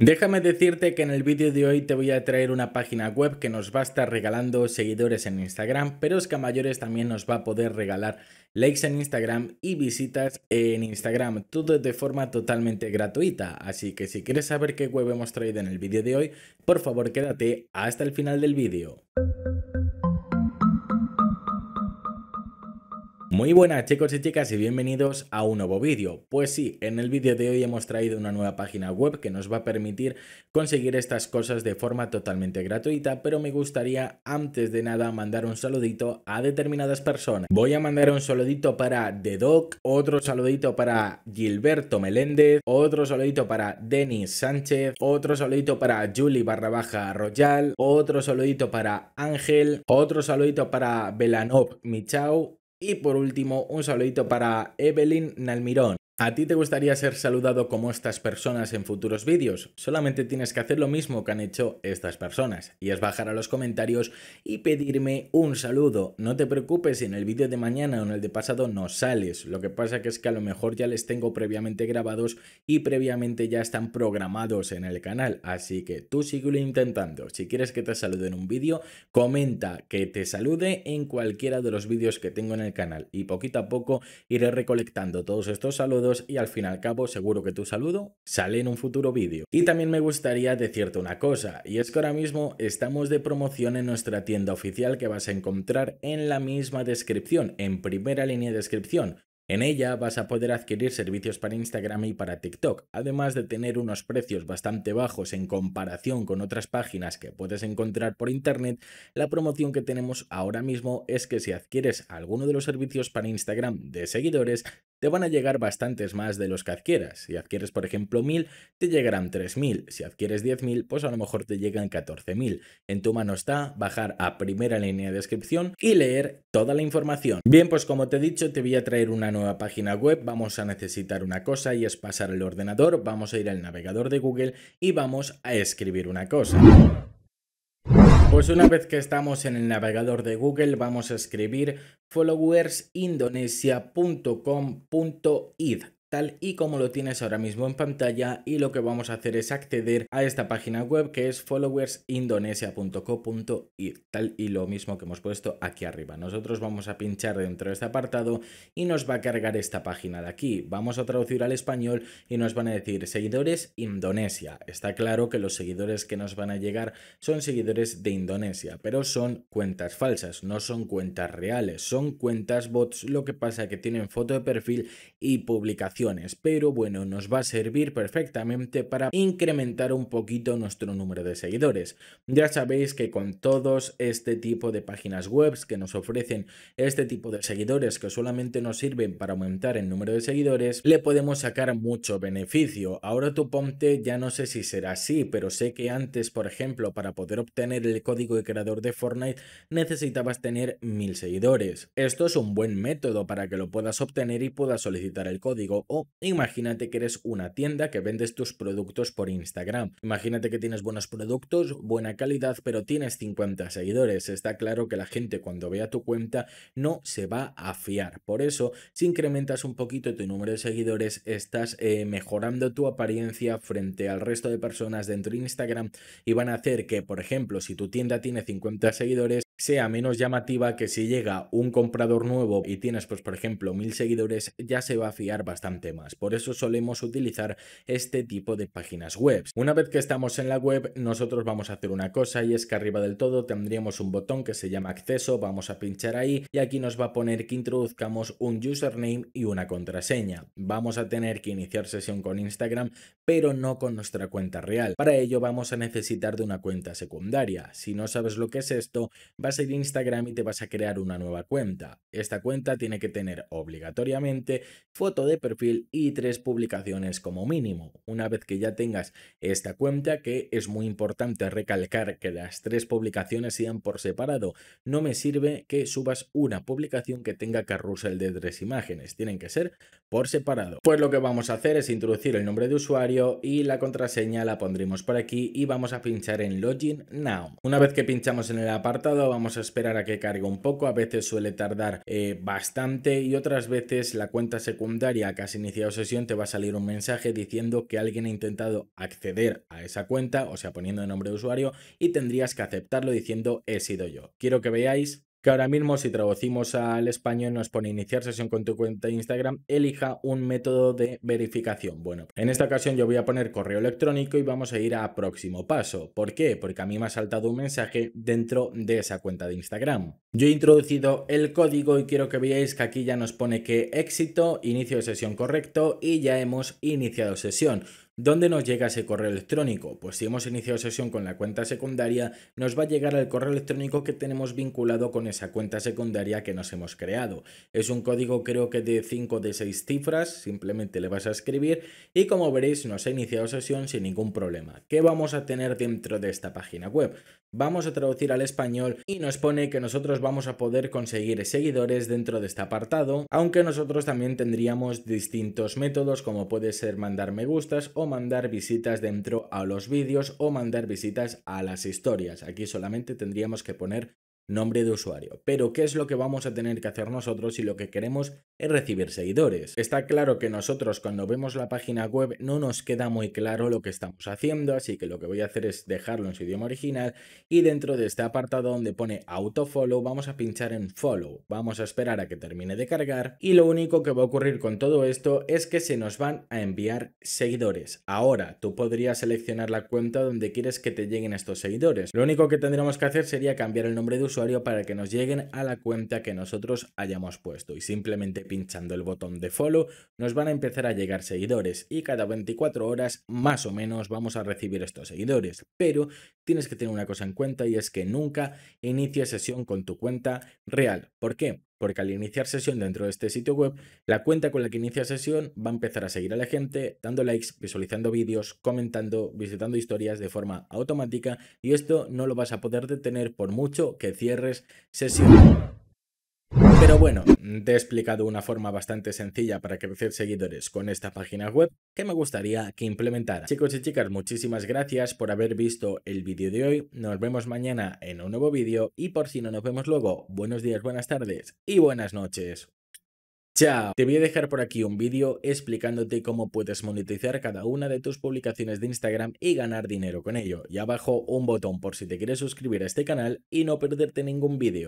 Déjame decirte que en el vídeo de hoy te voy a traer una página web que nos va a estar regalando seguidores en Instagram, pero es que mayores también nos va a poder regalar likes en Instagram y visitas en Instagram, todo de forma totalmente gratuita. Así que si quieres saber qué web hemos traído en el vídeo de hoy, por favor quédate hasta el final del vídeo. Muy buenas chicos y chicas y bienvenidos a un nuevo vídeo. Pues sí, en el vídeo de hoy hemos traído una nueva página web que nos va a permitir conseguir estas cosas de forma totalmente gratuita, pero me gustaría antes de nada mandar un saludito a determinadas personas. Voy a mandar un saludito para The Doc, otro saludito para Gilberto Meléndez, otro saludito para Denis Sánchez, otro saludito para Julie barra Royal, otro saludito para Ángel, otro saludito para Belanov Michau, y por último, un saludito para Evelyn Nalmirón. ¿A ti te gustaría ser saludado como estas personas en futuros vídeos? Solamente tienes que hacer lo mismo que han hecho estas personas, y es bajar a los comentarios y pedirme un saludo. No te preocupes si en el vídeo de mañana o en el de pasado no sales, lo que pasa es que a lo mejor ya les tengo previamente grabados y previamente ya están programados en el canal, así que tú sigue intentando. Si quieres que te salude en un vídeo, comenta que te salude en cualquiera de los vídeos que tengo en el canal, y poquito a poco iré recolectando todos estos saludos y al fin y al cabo seguro que tu saludo sale en un futuro vídeo. Y también me gustaría decirte una cosa, y es que ahora mismo estamos de promoción en nuestra tienda oficial que vas a encontrar en la misma descripción, en primera línea de descripción. En ella vas a poder adquirir servicios para Instagram y para TikTok, además de tener unos precios bastante bajos en comparación con otras páginas que puedes encontrar por internet, la promoción que tenemos ahora mismo es que si adquieres alguno de los servicios para Instagram de seguidores, te van a llegar bastantes más de los que adquieras. Si adquieres, por ejemplo, 1000, te llegarán 3000. Si adquieres 10000, pues a lo mejor te llegan 14000. En tu mano está bajar a primera línea de descripción y leer toda la información. Bien, pues como te he dicho, te voy a traer una nueva página web. Vamos a necesitar una cosa y es pasar el ordenador. Vamos a ir al navegador de Google y vamos a escribir una cosa. Pues una vez que estamos en el navegador de Google, vamos a escribir followersindonesia.com.id tal y como lo tienes ahora mismo en pantalla y lo que vamos a hacer es acceder a esta página web que es followersindonesia.co.ir tal y lo mismo que hemos puesto aquí arriba. Nosotros vamos a pinchar dentro de este apartado y nos va a cargar esta página de aquí. Vamos a traducir al español y nos van a decir seguidores Indonesia. Está claro que los seguidores que nos van a llegar son seguidores de Indonesia, pero son cuentas falsas, no son cuentas reales, son cuentas bots, lo que pasa que tienen foto de perfil y publicación pero bueno, nos va a servir perfectamente para incrementar un poquito nuestro número de seguidores. Ya sabéis que con todos este tipo de páginas web que nos ofrecen este tipo de seguidores que solamente nos sirven para aumentar el número de seguidores, le podemos sacar mucho beneficio. Ahora tu ponte, ya no sé si será así, pero sé que antes, por ejemplo, para poder obtener el código de creador de Fortnite necesitabas tener mil seguidores. Esto es un buen método para que lo puedas obtener y puedas solicitar el código. O imagínate que eres una tienda que vendes tus productos por Instagram. Imagínate que tienes buenos productos, buena calidad, pero tienes 50 seguidores. Está claro que la gente cuando vea tu cuenta no se va a fiar. Por eso, si incrementas un poquito tu número de seguidores, estás eh, mejorando tu apariencia frente al resto de personas dentro de Instagram y van a hacer que, por ejemplo, si tu tienda tiene 50 seguidores, sea menos llamativa que si llega un comprador nuevo y tienes, pues por ejemplo, mil seguidores, ya se va a fiar bastante más. Por eso solemos utilizar este tipo de páginas web. Una vez que estamos en la web, nosotros vamos a hacer una cosa y es que arriba del todo tendríamos un botón que se llama acceso, vamos a pinchar ahí y aquí nos va a poner que introduzcamos un username y una contraseña. Vamos a tener que iniciar sesión con Instagram, pero no con nuestra cuenta real. Para ello vamos a necesitar de una cuenta secundaria. Si no sabes lo que es esto, vas Instagram y te vas a crear una nueva cuenta. Esta cuenta tiene que tener obligatoriamente foto de perfil y tres publicaciones como mínimo. Una vez que ya tengas esta cuenta, que es muy importante recalcar que las tres publicaciones sean por separado, no me sirve que subas una publicación que tenga carrusel de tres imágenes, tienen que ser por separado. Pues lo que vamos a hacer es introducir el nombre de usuario y la contraseña la pondremos por aquí y vamos a pinchar en Login Now. Una vez que pinchamos en el apartado, vamos a esperar a que cargue un poco, a veces suele tardar eh, bastante y otras veces la cuenta secundaria que has iniciado sesión te va a salir un mensaje diciendo que alguien ha intentado acceder a esa cuenta, o sea poniendo el nombre de usuario y tendrías que aceptarlo diciendo he sido yo. Quiero que veáis que ahora mismo si traducimos al español nos pone iniciar sesión con tu cuenta de Instagram, elija un método de verificación. Bueno, en esta ocasión yo voy a poner correo electrónico y vamos a ir a próximo paso. ¿Por qué? Porque a mí me ha saltado un mensaje dentro de esa cuenta de Instagram. Yo he introducido el código y quiero que veáis que aquí ya nos pone que éxito, inicio de sesión correcto y ya hemos iniciado sesión. ¿Dónde nos llega ese correo electrónico? Pues si hemos iniciado sesión con la cuenta secundaria, nos va a llegar el correo electrónico que tenemos vinculado con esa cuenta secundaria que nos hemos creado. Es un código creo que de 5 de 6 cifras, simplemente le vas a escribir y como veréis nos ha iniciado sesión sin ningún problema. ¿Qué vamos a tener dentro de esta página web? Vamos a traducir al español y nos pone que nosotros vamos vamos a poder conseguir seguidores dentro de este apartado, aunque nosotros también tendríamos distintos métodos como puede ser mandar me gustas o mandar visitas dentro a los vídeos o mandar visitas a las historias. Aquí solamente tendríamos que poner nombre de usuario. Pero, ¿qué es lo que vamos a tener que hacer nosotros si lo que queremos es recibir seguidores? Está claro que nosotros cuando vemos la página web no nos queda muy claro lo que estamos haciendo, así que lo que voy a hacer es dejarlo en su idioma original y dentro de este apartado donde pone autofollow vamos a pinchar en follow. Vamos a esperar a que termine de cargar y lo único que va a ocurrir con todo esto es que se nos van a enviar seguidores. Ahora, tú podrías seleccionar la cuenta donde quieres que te lleguen estos seguidores. Lo único que tendremos que hacer sería cambiar el nombre de usuario para que nos lleguen a la cuenta que nosotros hayamos puesto y simplemente pinchando el botón de follow nos van a empezar a llegar seguidores y cada 24 horas más o menos vamos a recibir estos seguidores. Pero tienes que tener una cosa en cuenta y es que nunca inicies sesión con tu cuenta real. ¿Por qué? porque al iniciar sesión dentro de este sitio web, la cuenta con la que inicia sesión va a empezar a seguir a la gente, dando likes, visualizando vídeos, comentando, visitando historias de forma automática y esto no lo vas a poder detener por mucho que cierres sesión. Pero bueno, te he explicado una forma bastante sencilla para crecer seguidores con esta página web que me gustaría que implementara. Chicos y chicas, muchísimas gracias por haber visto el vídeo de hoy. Nos vemos mañana en un nuevo vídeo y por si no nos vemos luego, buenos días, buenas tardes y buenas noches. Chao. Te voy a dejar por aquí un vídeo explicándote cómo puedes monetizar cada una de tus publicaciones de Instagram y ganar dinero con ello. Y abajo un botón por si te quieres suscribir a este canal y no perderte ningún vídeo.